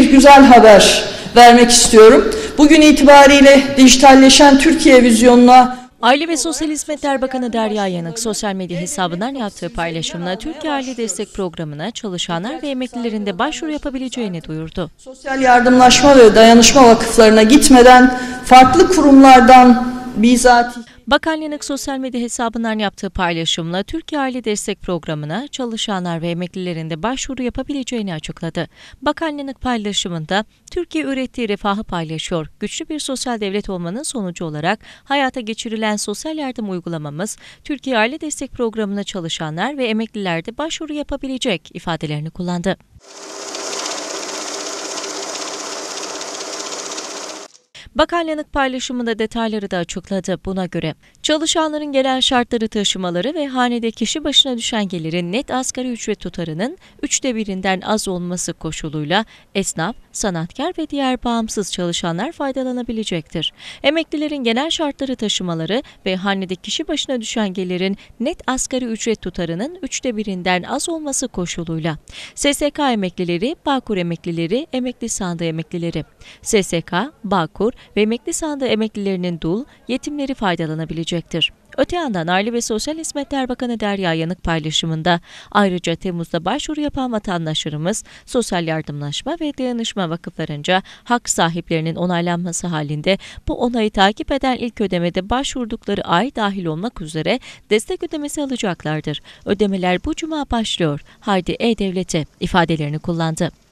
bir güzel haber vermek istiyorum. Bugün itibariyle dijitalleşen Türkiye vizyonuna Aile ve Sosyal Hizmetler Bakanı Derya Yanık sosyal medya hesabından yaptığı paylaşımla Türkiye Aile Destek Programı'na çalışanlar ve emeklilerin de başvuru yapabileceğini duyurdu. Sosyal yardımlaşma ve dayanışma vakıflarına gitmeden farklı kurumlardan bizatihi Bakan Bakanlığın sosyal medya hesabından yaptığı paylaşımla Türkiye Aile Destek Programı'na çalışanlar ve emeklilerin de başvuru yapabileceğini açıkladı. Bakan Bakanlığın paylaşımında Türkiye ürettiği refahı paylaşıyor. Güçlü bir sosyal devlet olmanın sonucu olarak hayata geçirilen sosyal yardım uygulamamız Türkiye Aile Destek Programı'na çalışanlar ve emekliler de başvuru yapabilecek ifadelerini kullandı. Bakanlık paylaşımında detayları da açıkladı. Buna göre çalışanların gelen şartları taşımaları ve hanede kişi başına düşen gelirin net asgari ücret tutarının üçte birinden az olması koşuluyla esnaf, sanatkar ve diğer bağımsız çalışanlar faydalanabilecektir. Emeklilerin genel şartları taşımaları ve hanede kişi başına düşen gelirin net asgari ücret tutarının üçte birinden az olması koşuluyla SSK emeklileri, Bağkur emeklileri, emekli sandığı emeklileri, SSK, Bağkur, ve emekli sandığı emeklilerinin dul, yetimleri faydalanabilecektir. Öte yandan Aile ve Sosyal Hizmetler Bakanı Derya Yanık paylaşımında ayrıca Temmuz'da başvuru yapan vatandaşlarımız Sosyal Yardımlaşma ve Dayanışma Vakıflarınca hak sahiplerinin onaylanması halinde bu onayı takip eden ilk ödemede başvurdukları ay dahil olmak üzere destek ödemesi alacaklardır. Ödemeler bu cuma başlıyor. Haydi E-Devlet'e ifadelerini kullandı.